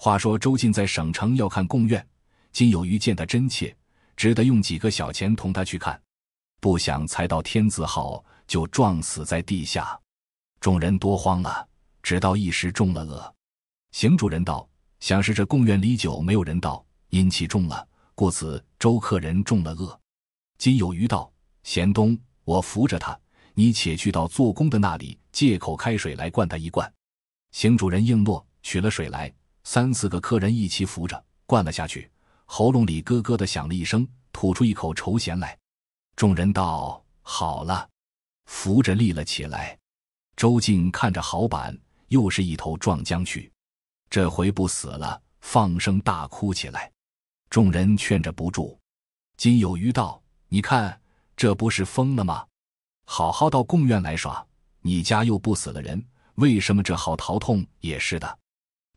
话说周进在省城要看贡院，金有余见得真切，只得用几个小钱同他去看，不想才到天字号，就撞死在地下，众人多慌了，只道一时中了恶。邢主人道：“想是这贡院里久没有人到，阴气重了，故此周客人中了恶。”金有余道：“贤东，我扶着他，你且去到做工的那里，借口开水来灌他一灌。”邢主人应诺，取了水来。三四个客人一起扶着，灌了下去，喉咙里咯咯的响了一声，吐出一口愁涎来。众人道：“好了，扶着立了起来。”周静看着好板，又是一头撞浆去，这回不死了，放声大哭起来。众人劝着不住。金有余道：“你看，这不是疯了吗？好好到贡院来耍，你家又不死了人，为什么这好头痛也是的？”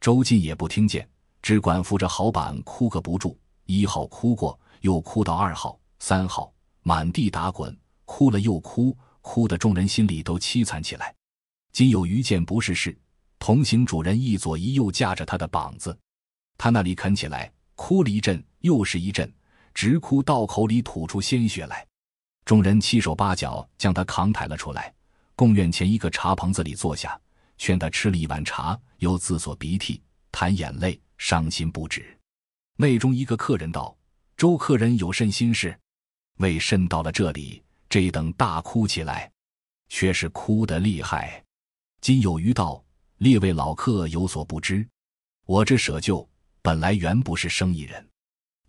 周进也不听见，只管扶着好板哭个不住。一号哭过，又哭到二号、三号，满地打滚，哭了又哭，哭得众人心里都凄惨起来。今有余见不是事，同行主人一左一右架着他的膀子，他那里啃起来，哭了一阵，又是一阵，直哭到口里吐出鲜血来。众人七手八脚将他扛抬了出来，贡院前一个茶棚子里坐下。劝他吃了一碗茶，又自作鼻涕、弹眼泪，伤心不止。内中一个客人道：“周客人有甚心事？”魏甚到了这里，这等大哭起来，却是哭得厉害。今有余道：“列位老客有所不知，我这舍旧本来原不是生意人，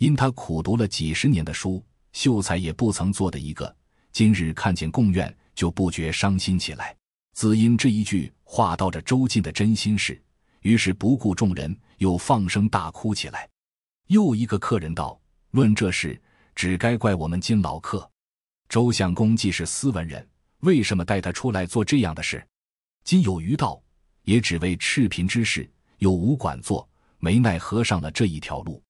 因他苦读了几十年的书，秀才也不曾做的一个。今日看见贡院，就不觉伤心起来，只因这一句。”话到这周进的真心事，于是不顾众人，又放声大哭起来。又一个客人道：“论这事，只该怪我们金老客。周相公既是斯文人，为什么带他出来做这样的事？”金有余道：“也只为赤贫之事，又无管做，没奈何上了这一条路。”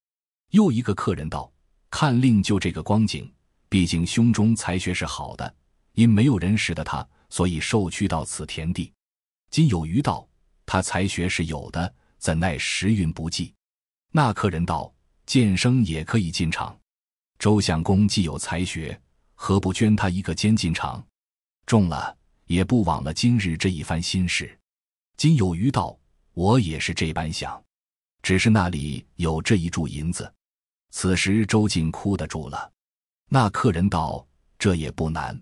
又一个客人道：“看令就这个光景，毕竟胸中才学是好的，因没有人识得他，所以受屈到此田地。”金有余道：“他才学是有的，怎奈时运不济。”那客人道：“剑生也可以进场。”周相公既有才学，何不捐他一个监进场？中了也不枉了今日这一番心事。金有余道：“我也是这般想，只是那里有这一注银子。”此时周进哭得住了。那客人道：“这也不难，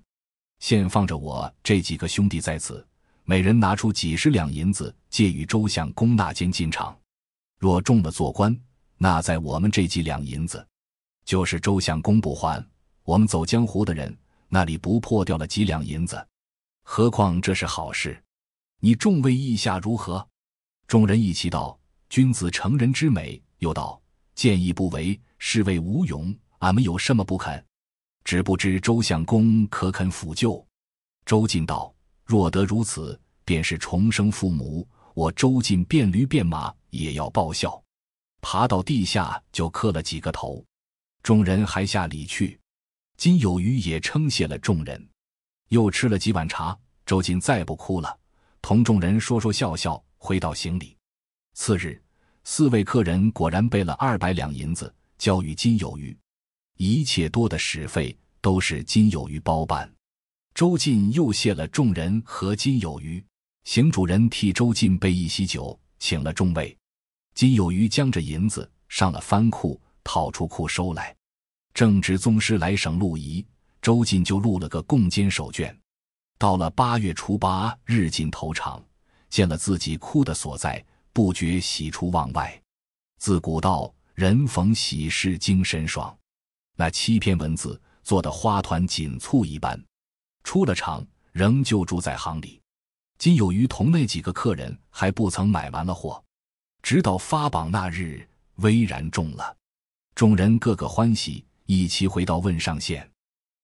现放着我这几个兄弟在此。”每人拿出几十两银子借与周相公纳监进场。若中了做官，那在我们这几两银子，就是周相公不还，我们走江湖的人那里不破掉了几两银子？何况这是好事，你众位意下如何？众人一齐道：“君子成人之美。”又道：“见义不为，是谓无勇。”俺们有什么不肯？只不知周相公可肯抚救？周进道。若得如此，便是重生父母。我周进变驴变马也要报效。爬到地下就磕了几个头。众人还下礼去。金有余也称谢了众人，又吃了几碗茶。周进再不哭了，同众人说说笑笑，回到行礼。次日，四位客人果然备了二百两银子，交与金有余。一切多的使费，都是金有余包办。周进又谢了众人和金有余，邢主人替周进备一席酒，请了众位。金有余将这银子上了翻库，套出库收来。正值宗师来省录仪，周进就录了个共监手卷。到了八月初八日进头场，见了自己库的所在，不觉喜出望外。自古道，人逢喜事精神爽。那七篇文字做的花团锦簇一般。出了厂，仍旧住在行里。今有余同那几个客人还不曾买完了货，直到发榜那日，巍然中了。众人个个欢喜，一齐回到汶上县，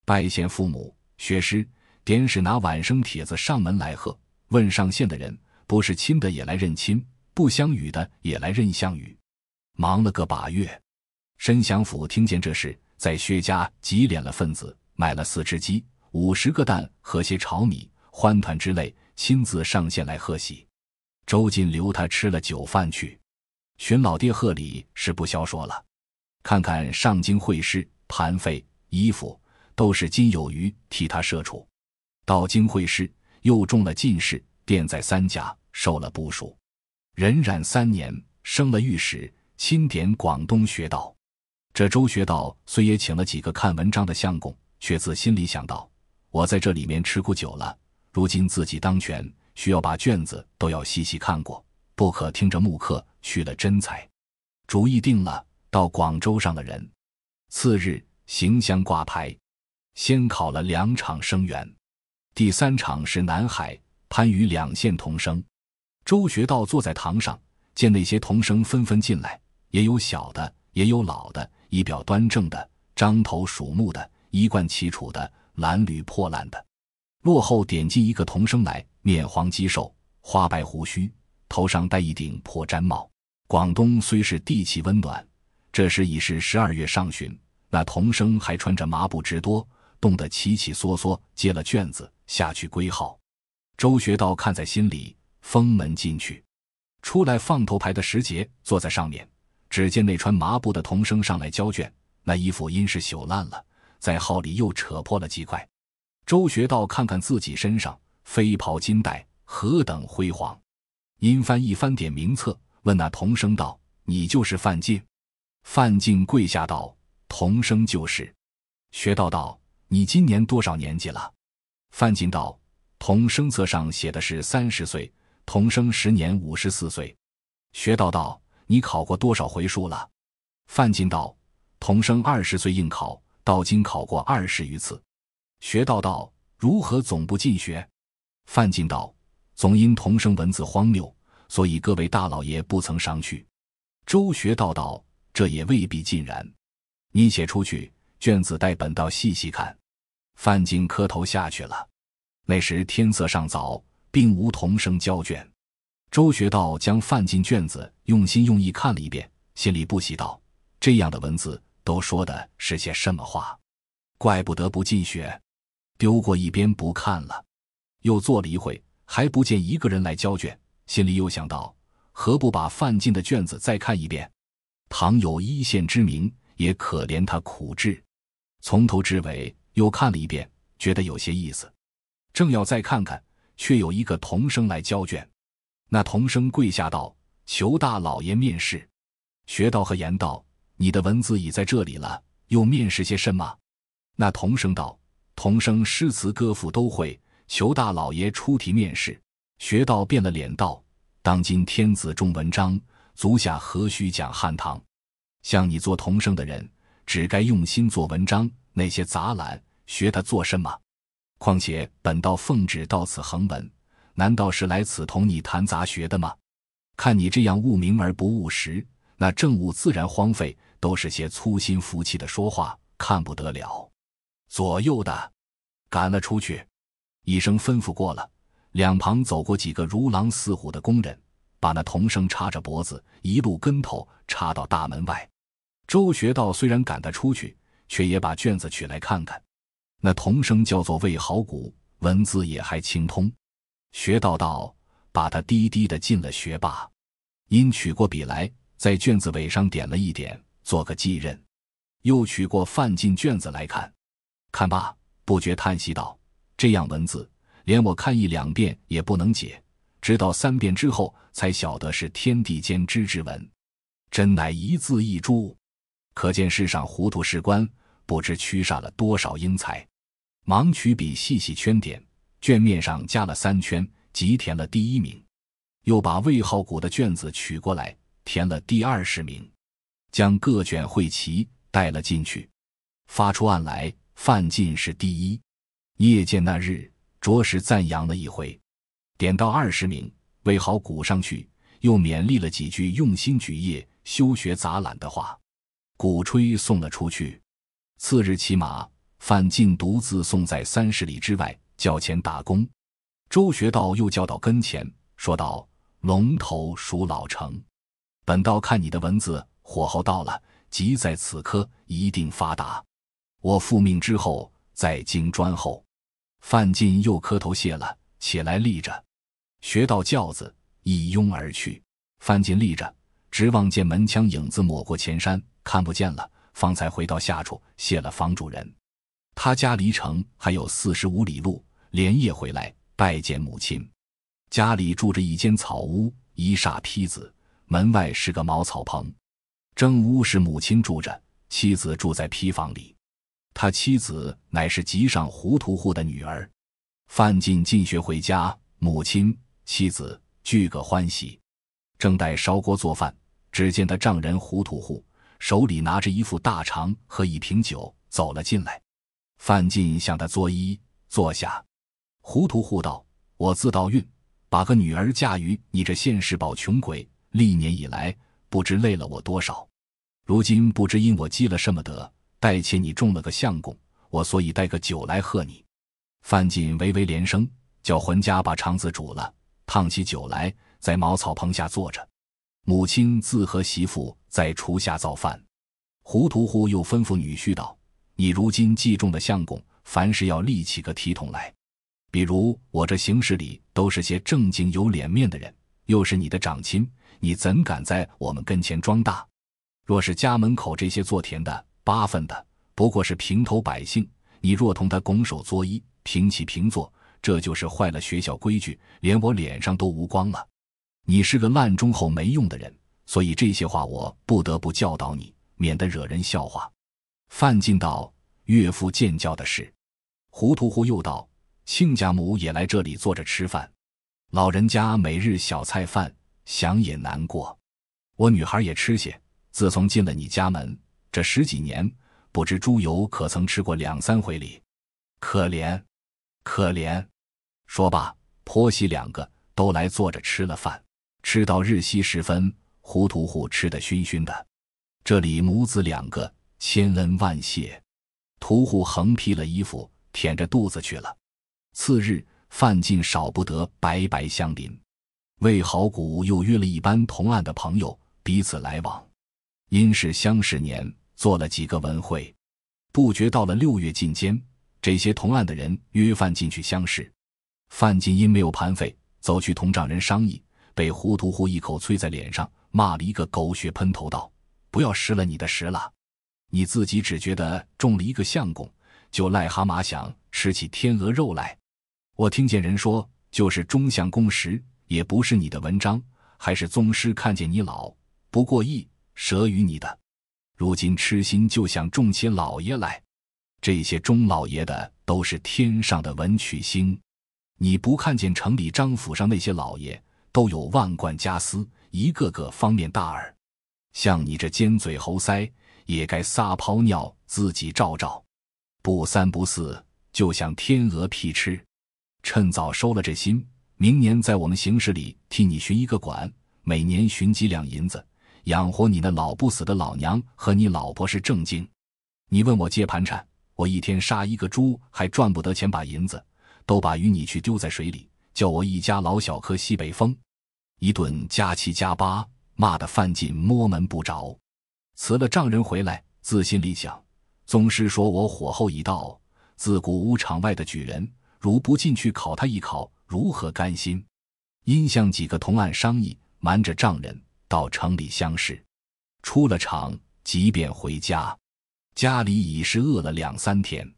拜见父母、学师、典史，拿晚生帖子上门来贺。汶上县的人不是亲的也来认亲，不相与的也来认相与。忙了个把月，申祥甫听见这事，在薛家挤敛了份子，买了四只鸡。五十个蛋和些炒米，欢团之类，亲自上线来贺喜。周进留他吃了酒饭去。寻老爹贺礼是不消说了。看看上京会试盘费衣服，都是金有余替他设处。到京会试又中了进士，殿在三甲受了部署。荏苒三年，升了御史，钦点广东学道。这周学道虽也请了几个看文章的相公，却自心里想到。我在这里面吃苦久了，如今自己当权，需要把卷子都要细细看过，不可听着木刻去了真才。主意定了，到广州上的人，次日行香挂牌，先考了两场生源，第三场是南海、番禺两县同生。周学道坐在堂上，见那些同生纷纷进来，也有小的，也有老的，仪表端正的，獐头鼠目的，衣冠齐楚的。褴褛破烂的，落后点进一个童生来，面黄肌瘦，花白胡须，头上戴一顶破毡帽。广东虽是地气温暖，这时已是十二月上旬，那童生还穿着麻布之多，冻得起起索索。接了卷子下去归号，周学道看在心里。封门进去，出来放头牌的时节，坐在上面，只见那穿麻布的童生上来交卷，那衣服因是朽烂了。在号里又扯破了几块。周学道看看自己身上飞袍金带，何等辉煌！殷翻一翻点名册，问那童生道：“你就是范进？”范进跪下道：“童生就是。”学道道：“你今年多少年纪了？”范进道：“童生册上写的是三十岁。童生时年五十四岁。”学道道：“你考过多少回书了？”范进道：“童生二十岁应考。”道经考过二十余次，学道道如何总不进学？范进道：“总因童生文字荒谬，所以各位大老爷不曾赏去。”周学道道：“这也未必尽然。”你且出去，卷子待本道细细看。范进磕头下去了。那时天色尚早，并无童生交卷。周学道将范进卷子用心用意看了一遍，心里不喜道：“这样的文字。”都说的是些什么话？怪不得不进学，丢过一边不看了。又坐了一会，还不见一个人来交卷，心里又想到：何不把范进的卷子再看一遍？倘有一线之名，也可怜他苦志。从头至尾又看了一遍，觉得有些意思。正要再看看，却有一个童生来交卷。那童生跪下道：“求大老爷面试。”学道和言道。你的文字已在这里了，又面试些什么？那童生道：“童生诗词歌赋都会，求大老爷出题面试。”学道变了脸道：“当今天子重文章，足下何须讲汉唐？像你做童生的人，只该用心做文章，那些杂览学他做甚么？况且本道奉旨到此横文，难道是来此同你谈杂学的吗？看你这样务名而不务实，那政务自然荒废。”都是些粗心浮气的说话，看不得了。左右的，赶了出去。一声吩咐过了，两旁走过几个如狼似虎的工人，把那童生插着脖子，一路跟头插到大门外。周学道虽然赶他出去，却也把卷子取来看看。那童生叫做魏好古，文字也还精通。学道道把他低低的进了学霸，因取过笔来，在卷子尾上点了一点。做个继任，又取过范进卷子来看，看罢不觉叹息道：“这样文字，连我看一两遍也不能解，直到三遍之后，才晓得是天地间之之文，真乃一字一珠。可见世上糊涂士官，不知驱煞了多少英才。”忙取笔细细圈点，卷面上加了三圈，即填了第一名，又把魏浩古的卷子取过来填了第二十名。将各卷会齐，带了进去，发出案来。范进是第一。夜见那日，着实赞扬了一回，点到二十名，为好鼓上去，又勉励了几句用心举业、修学杂览的话，鼓吹送了出去。次日骑马，范进独自送在三十里之外，叫前打工。周学道又叫到跟前，说道：“龙头属老成，本道看你的文字。”火候到了，即在此刻一定发达。我复命之后，在京专候。范进又磕头谢了起来，立着，学到轿子一拥而去。范进立着，直望见门枪影子抹过前山，看不见了，方才回到下处谢了房主人。他家离城还有四十五里路，连夜回来拜见母亲。家里住着一间草屋，一煞坯子，门外是个茅草棚。正屋是母亲住着，妻子住在坯房里。他妻子乃是集上胡屠户的女儿。范进进学回家，母亲、妻子俱个欢喜，正待烧锅做饭，只见他丈人胡屠户手里拿着一副大肠和一瓶酒走了进来。范进向他作揖坐下，胡屠户道：“我自道运，把个女儿嫁与你这现世宝穷鬼，历年以来。”不知累了我多少，如今不知因我积了什么德，待起你中了个相公，我所以带个酒来贺你。范进微微连声，叫浑家把肠子煮了，烫起酒来，在茅草棚下坐着。母亲自和媳妇在厨下造饭，胡屠户又吩咐女婿道：“你如今既中了相公，凡事要立起个体统来。比如我这行事里都是些正经有脸面的人，又是你的长亲。”你怎敢在我们跟前装大？若是家门口这些做田的、八分的，不过是平头百姓。你若同他拱手作揖、平起平坐，这就是坏了学校规矩，连我脸上都无光了。你是个烂忠厚没用的人，所以这些话我不得不教导你，免得惹人笑话。范进道：“岳父见教的是。”糊涂糊又道：“亲家母也来这里坐着吃饭，老人家每日小菜饭。”想也难过，我女孩也吃些。自从进了你家门，这十几年不知猪油可曾吃过两三回里？可怜，可怜。说罢，婆媳两个都来坐着吃了饭，吃到日西时分，胡屠户吃得醺醺的。这里母子两个千恩万谢，屠户横披了衣服，舔着肚子去了。次日饭尽，少不得白白相邻。魏好古又约了一班同案的朋友彼此来往，因是相识年，做了几个文会。不觉到了六月进监，这些同案的人约范进去相识。范进因没有盘费，走去同丈人商议，被胡屠户一口啐在脸上，骂了一个狗血喷头，道：“不要失了你的实了！你自己只觉得中了一个相公，就癞蛤蟆想吃起天鹅肉来。我听见人说，就是中相公食。”也不是你的文章，还是宗师看见你老不过意，舍与你的。如今痴心就想种起老爷来，这些中老爷的都是天上的文曲星。你不看见城里张府上那些老爷都有万贯家私，一个个方面大耳，像你这尖嘴猴腮，也该撒泡尿自己照照，不三不四，就像天鹅屁吃，趁早收了这心。明年在我们行事里替你寻一个馆，每年寻几两银子养活你那老不死的老娘和你老婆是正经。你问我借盘缠，我一天杀一个猪还赚不得钱，把银子都把与你去丢在水里，叫我一家老小喝西北风。一顿加七加八，骂得范进摸门不着。辞了丈人回来，自心里想：宗师说我火候已到。自古屋场外的举人，如不进去考他一考。如何甘心？因向几个同案商议，瞒着丈人到城里相识。出了厂，即便回家。家里已是饿了两三天，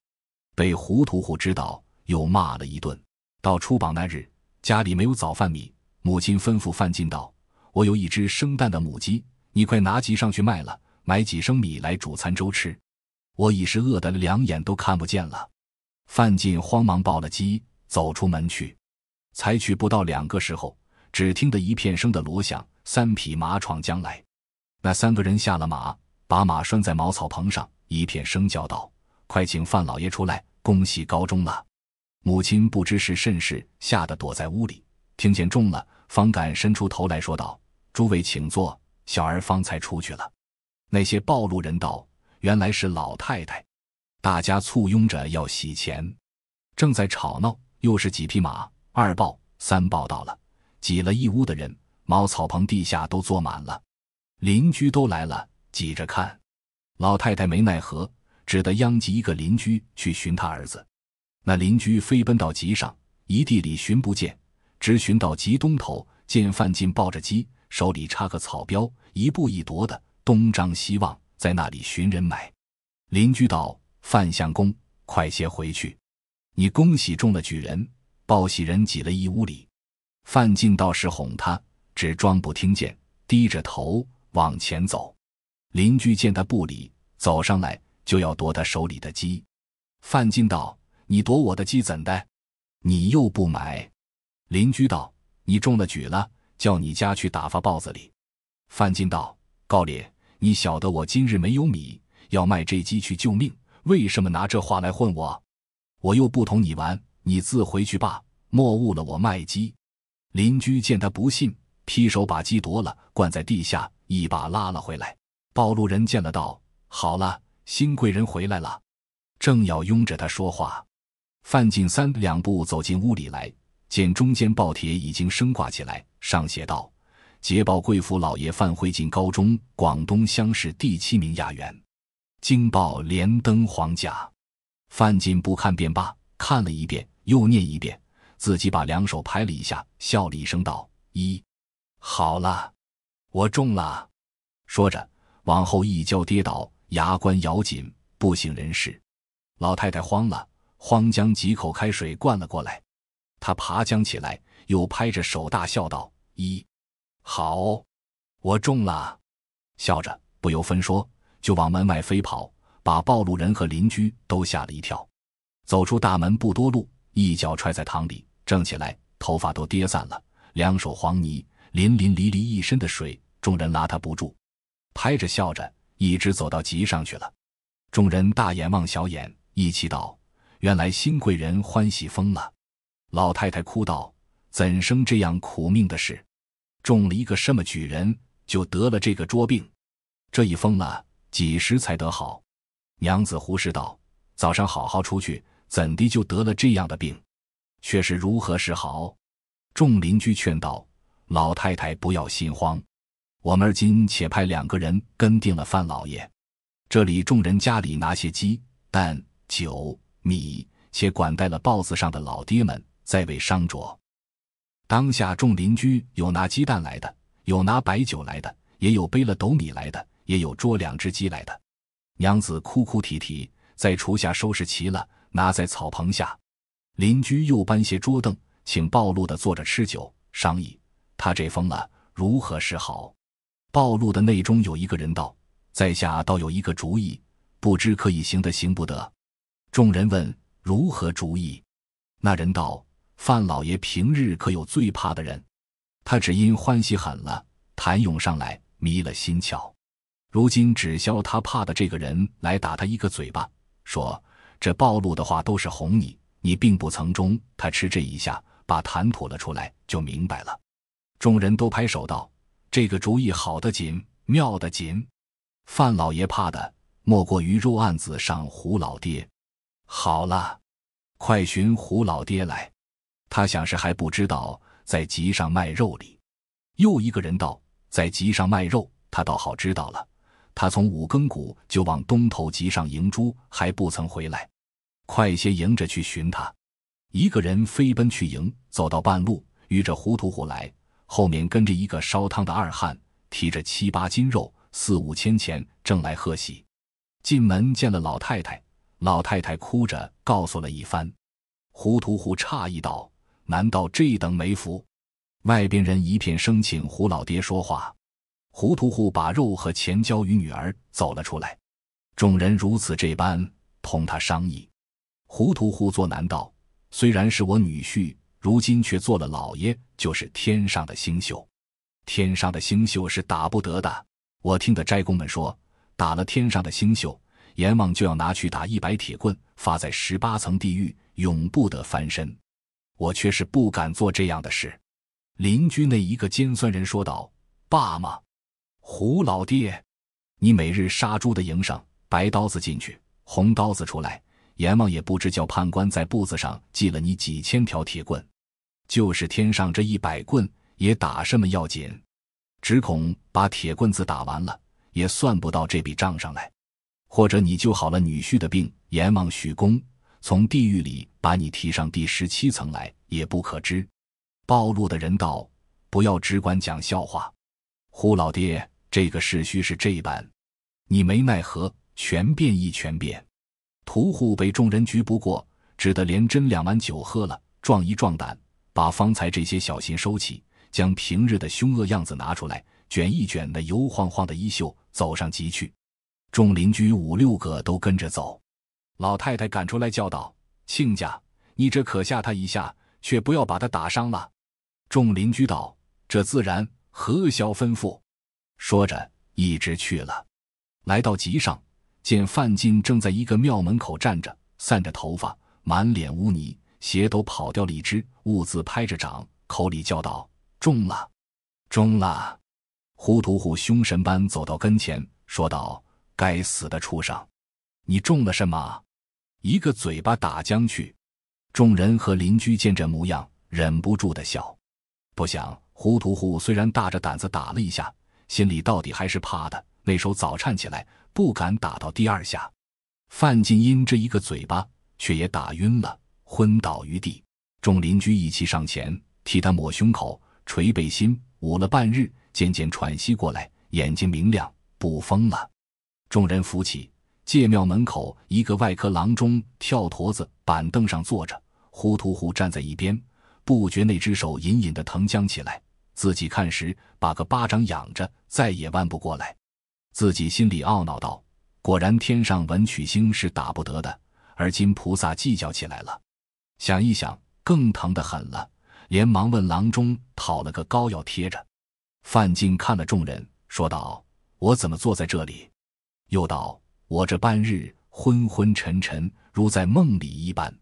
被胡屠户知道，又骂了一顿。到出榜那日，家里没有早饭米，母亲吩咐范进道：“我有一只生蛋的母鸡，你快拿鸡上去卖了，买几升米来煮餐粥吃。我已是饿得两眼都看不见了。”范进慌忙抱了鸡，走出门去。才取不到两个时候，只听得一片声的锣响，三匹马闯将来。那三个人下了马，把马拴在茅草棚上，一片声叫道：“快请范老爷出来，恭喜高中了！”母亲不知是甚事，吓得躲在屋里。听见中了，方敢伸出头来说道：“诸位请坐，小儿方才出去了。”那些暴露人道原来是老太太，大家簇拥着要洗钱，正在吵闹，又是几匹马。二报三报到了，挤了一屋的人，茅草棚地下都坐满了，邻居都来了，挤着看。老太太没奈何，只得殃及一个邻居去寻他儿子。那邻居飞奔到集上，一地里寻不见，只寻到集东头，见范进抱着鸡，手里插个草标，一步一踱的东张西望，在那里寻人买。邻居道：“范相公，快些回去，你恭喜中了举人。”报喜人挤了一屋里，范进倒是哄他，只装不听见，低着头往前走。邻居见他不理，走上来就要夺他手里的鸡。范进道：“你夺我的鸡怎的？你又不买。”邻居道：“你中了举了，叫你家去打发豹子里。”范进道：“高烈，你晓得我今日没有米，要卖这鸡去救命，为什么拿这话来混我？我又不同你玩。”你自回去吧，莫误了我卖鸡。邻居见他不信，劈手把鸡夺了，掼在地下，一把拉了回来。暴路人见了，道：“好了，新贵人回来了。”正要拥着他说话，范进三两步走进屋里来，见中间报帖已经升挂起来，上写道：“捷报贵府老爷范进高中广东乡试第七名雅员，惊报连登黄甲。”范进不看便罢，看了一遍。又念一遍，自己把两手拍了一下，笑了一声，道：“一，好了，我中了。”说着往后一跤跌倒，牙关咬紧，不省人事。老太太慌了，慌将几口开水灌了过来。他爬将起来，又拍着手大笑道：“一，好，我中了！”笑着不由分说，就往门外飞跑，把暴露人和邻居都吓了一跳。走出大门不多路，一脚踹在塘里，正起来，头发都跌散了，两手黄泥，淋淋漓漓一身的水。众人拉他不住，拍着笑着，一直走到集上去了。众人大眼望小眼，一起道：“原来新贵人欢喜疯了。”老太太哭道：“怎生这样苦命的事？中了一个什么举人，就得了这个拙病，这一疯了，几时才得好？”娘子胡适道：“早上好好出去。”怎地就得了这样的病，却是如何是好？众邻居劝道：“老太太不要心慌，我们今且派两个人跟定了范老爷。这里众人家里拿些鸡、蛋、酒、米，且管带了豹子上的老爹们，在为伤酌。”当下众邻居有拿鸡蛋来的，有拿白酒来的，也有背了斗米来的，也有捉两只鸡来的。娘子哭哭啼啼，在厨下收拾齐了。拿在草棚下，邻居又搬些桌凳，请暴露的坐着吃酒，商议他这疯了如何是好。暴露的内中有一个人道：“在下倒有一个主意，不知可以行得行不得。”众人问：“如何主意？”那人道：“范老爷平日可有最怕的人？他只因欢喜狠了，谭勇上来，迷了心窍。如今只消他怕的这个人来打他一个嘴巴，说。”这暴露的话都是哄你，你并不曾中。他吃这一下，把痰吐了出来，就明白了。众人都拍手道：“这个主意好得紧，妙得紧。”范老爷怕的莫过于肉案子上胡老爹。好了，快寻胡老爹来。他想是还不知道在集上卖肉哩。又一个人道：“在集上卖肉，他倒好知道了。”他从五更鼓就往东头集上迎珠，还不曾回来。快些迎着去寻他。一个人飞奔去迎，走到半路遇着胡屠户来，后面跟着一个烧汤的二汉，提着七八斤肉、四五千钱，正来贺喜。进门见了老太太，老太太哭着告诉了一番。胡屠户诧异道：“难道这等没福？”外边人一片声请胡老爹说话。胡屠户把肉和钱交与女儿，走了出来。众人如此这般同他商议。胡屠户作难道，虽然是我女婿，如今却做了老爷，就是天上的星宿。天上的星宿是打不得的。我听得斋公们说，打了天上的星宿，阎王就要拿去打一百铁棍，发在十八层地狱，永不得翻身。我却是不敢做这样的事。邻居那一个尖酸人说道：“爸吗？”胡老爹，你每日杀猪的营生，白刀子进去，红刀子出来，阎王也不知叫判官在簿子上记了你几千条铁棍，就是天上这一百棍也打什么要紧？只恐把铁棍子打完了，也算不到这笔账上来，或者你救好了女婿的病，阎王许功从地狱里把你提上第十七层来，也不可知。暴露的人道，不要只管讲笑话，胡老爹。这个事须是这般，你没奈何，全变一全变。屠户被众人局不过，只得连斟两碗酒喝了，壮一壮胆，把方才这些小心收起，将平日的凶恶样子拿出来，卷一卷那油晃晃的衣袖，走上集去。众邻居五六个都跟着走，老太太赶出来叫道：“亲家，你这可吓他一下，却不要把他打伤了。”众邻居道：“这自然，何消吩咐？”说着，一直去了，来到集上，见范进正在一个庙门口站着，散着头发，满脸污泥，鞋都跑掉了一只，兀自拍着掌，口里叫道：“中了，中了！”胡屠户凶神般走到跟前，说道：“该死的畜生，你中了什么？一个嘴巴打将去！”众人和邻居见这模样，忍不住的笑。不想胡屠户虽然大着胆子打了一下。心里到底还是怕的，那手早颤起来，不敢打到第二下。范进因这一个嘴巴，却也打晕了，昏倒于地。众邻居一齐上前，替他抹胸口、捶背心，捂了半日，渐渐喘息过来，眼睛明亮，不疯了。众人扶起，借庙门口一个外科郎中，跳坨子板凳上坐着，忽突忽站在一边，不觉那只手隐隐的疼僵起来。自己看时，把个巴掌仰着，再也弯不过来。自己心里懊恼道：“果然天上文曲星是打不得的，而今菩萨计较起来了。”想一想，更疼的很了，连忙问郎中讨了个膏药贴着。范进看了众人，说道：“我怎么坐在这里？”又道：“我这半日昏昏沉沉，如在梦里一般。”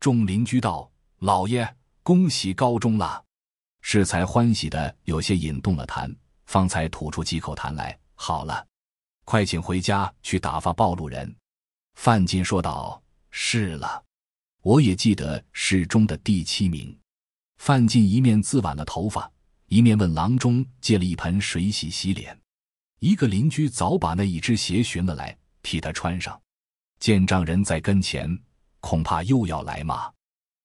众邻居道：“老爷恭喜高中了。”适才欢喜的有些引动了痰，方才吐出几口痰来。好了，快请回家去打发暴露人。范进说道：“是了，我也记得试中的第七名。”范进一面自挽了头发，一面问郎中借了一盆水洗洗脸。一个邻居早把那一只鞋寻了来，替他穿上。见丈人在跟前，恐怕又要来骂。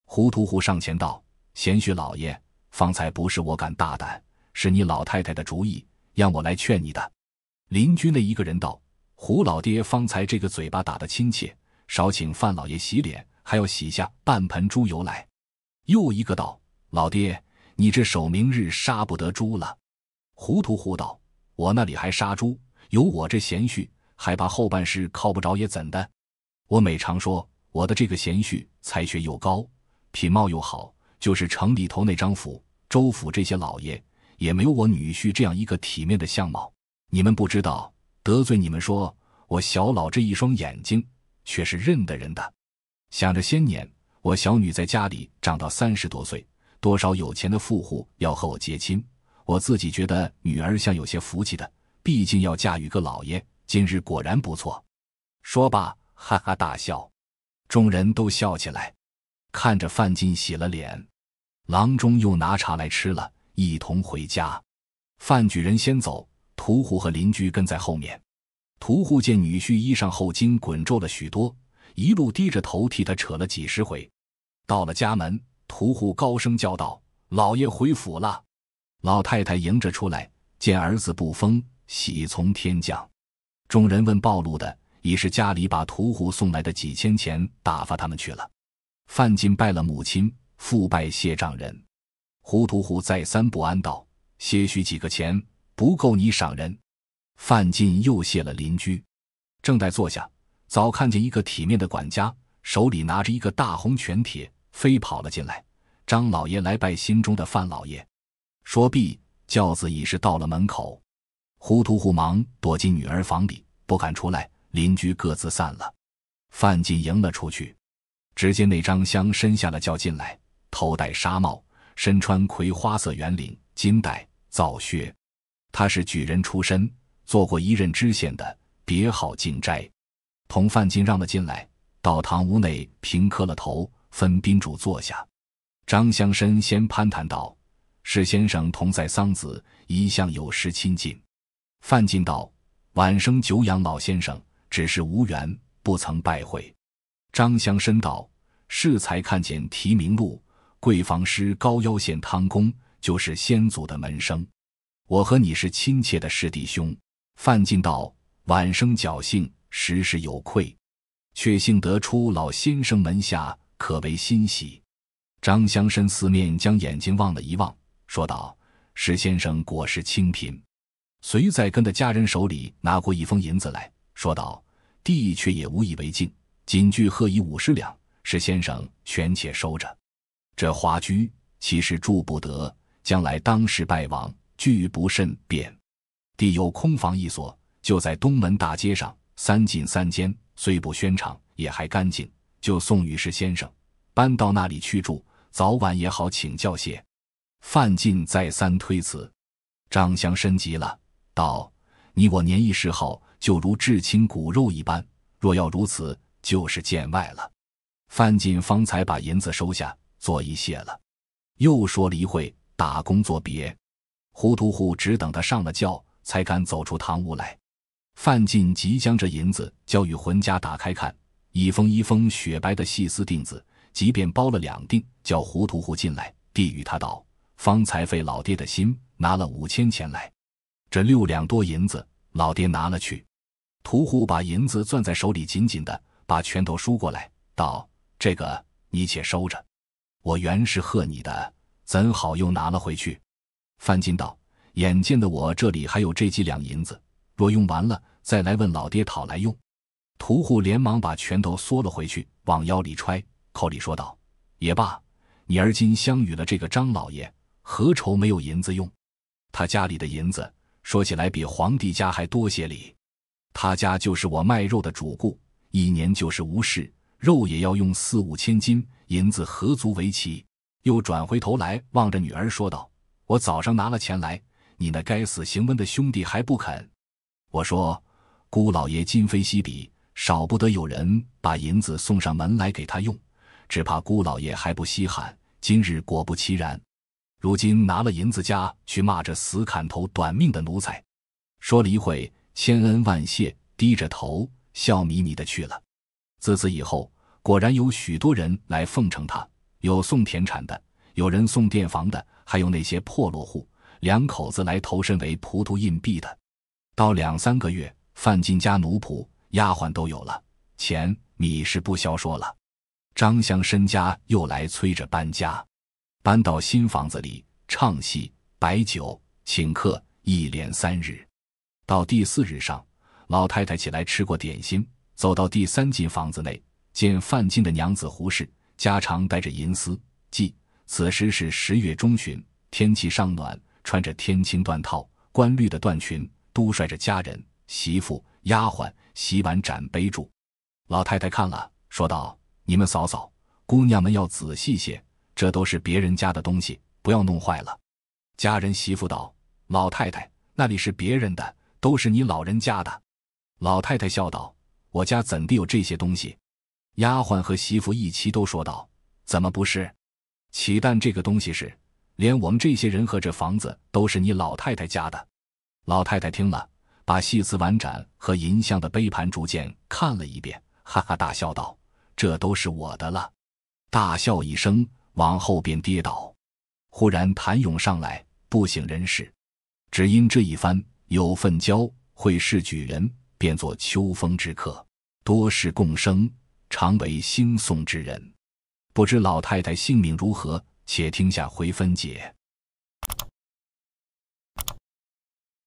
胡屠户上前道：“贤婿老爷。”方才不是我敢大胆，是你老太太的主意，让我来劝你的。邻居的一个人道：“胡老爹，方才这个嘴巴打得亲切，少请范老爷洗脸，还要洗下半盆猪油来。”又一个道：“老爹，你这手明日杀不得猪了。”糊涂胡道：“我那里还杀猪？有我这贤婿，还怕后半世靠不着也怎的？我每常说，我的这个贤婿，才学又高，品貌又好。”就是城里头那张府、周府这些老爷，也没有我女婿这样一个体面的相貌。你们不知道，得罪你们说，我小老这一双眼睛却是认得人的。想着先年，我小女在家里长到三十多岁，多少有钱的富户要和我结亲，我自己觉得女儿像有些福气的，毕竟要嫁与个老爷。今日果然不错。说罢，哈哈大笑，众人都笑起来，看着范进洗了脸。郎中又拿茶来吃了，一同回家。范举人先走，屠户和邻居跟在后面。屠户见女婿衣裳后襟滚皱了许多，一路低着头替他扯了几十回。到了家门，屠户高声叫道：“老爷回府了！”老太太迎着出来，见儿子不疯，喜从天降。众人问暴露的，已是家里把屠户送来的几千钱打发他们去了。范进拜了母亲。父拜谢丈人，胡屠户再三不安道：“些许几个钱不够你赏人。”范进又谢了邻居，正在坐下，早看见一个体面的管家，手里拿着一个大红全帖，飞跑了进来：“张老爷来拜，心中的范老爷。”说毕，轿子已是到了门口。胡屠户忙躲进女儿房里，不敢出来。邻居各自散了。范进迎了出去，只见那张香伸下了轿进来。头戴纱帽，身穿葵花色圆领金带皂靴，他是举人出身，做过一任知县的，别号静斋。同范进让了进来，到堂屋内平磕了头，分宾主坐下。张乡绅先攀谈道：“史先生同在桑梓，一向有失亲近。”范进道：“晚生久仰老先生，只是无缘，不曾拜会。”张乡绅道：“适才看见提名录。”桂房师高腰县汤公就是先祖的门生，我和你是亲切的师弟兄。范进道：“晚生侥幸，实是有愧，却幸得出老先生门下，可为欣喜。”张香身四面将眼睛望了一望，说道：“石先生果是清贫。”随在根的家人手里拿过一封银子来说道：“弟却也无以为敬，仅具贺以五十两，石先生全且收着。”这华居其实住不得，将来当时败亡，拒不甚便。地有空房一所，就在东门大街上，三进三间，虽不轩敞，也还干净。就送与士先生搬到那里去住，早晚也好请教些。范进再三推辞，张乡深急了，道：“你我年谊时好，就如至亲骨肉一般，若要如此，就是见外了。”范进方才把银子收下。做一谢了，又说了一会，打工作别。胡屠户只等他上了轿，才敢走出堂屋来。范进即将这银子交与浑家打开看，一封一封雪白的细丝锭子，即便包了两锭，叫胡屠户进来，递与他道：“方才费老爹的心，拿了五千钱来。这六两多银子，老爹拿了去。”屠户把银子攥在手里紧紧的，把拳头收过来，道：“这个你且收着。”我原是贺你的，怎好又拿了回去？范进道：“眼见的我这里还有这几两银子，若用完了，再来问老爹讨来用。”屠户连忙把拳头缩了回去，往腰里揣，口里说道：“也罢，你而今相与了这个张老爷，何愁没有银子用？他家里的银子说起来比皇帝家还多些哩。他家就是我卖肉的主顾，一年就是无事，肉也要用四五千斤。”银子何足为奇？又转回头来望着女儿说道：“我早上拿了钱来，你那该死行温的兄弟还不肯。我说，姑老爷今非昔比，少不得有人把银子送上门来给他用，只怕姑老爷还不稀罕。今日果不其然，如今拿了银子家去骂这死砍头短命的奴才。”说了一会，千恩万谢，低着头笑眯眯的去了。自此以后。果然有许多人来奉承他，有送田产的，有人送店房的，还有那些破落户两口子来投身为仆徒印币的。到两三个月，范进家奴仆丫鬟都有了，钱米是不消说了。张香身家又来催着搬家，搬到新房子里唱戏摆酒请客，一连三日。到第四日上，老太太起来吃过点心，走到第三进房子内。见范进的娘子胡氏，家常带着银丝即此时是十月中旬，天气尚暖，穿着天青缎套、官绿的缎裙。都率着家人、媳妇、丫鬟洗碗、盏杯、箸。老太太看了，说道：“你们嫂嫂，姑娘们要仔细些，这都是别人家的东西，不要弄坏了。”家人媳妇道：“老太太，那里是别人的，都是你老人家的。”老太太笑道：“我家怎地有这些东西？”丫鬟和媳妇一齐都说道：“怎么不是？岂但这个东西是，连我们这些人和这房子都是你老太太家的。”老太太听了，把细瓷碗盏和银镶的杯盘逐剑看了一遍，哈哈大笑道：“这都是我的了！”大笑一声，往后便跌倒，忽然谭勇上来，不省人事。只因这一番有份交，会试举人，便做秋风之客，多是共生。常为兴颂之人，不知老太太性命如何？且听下回分解。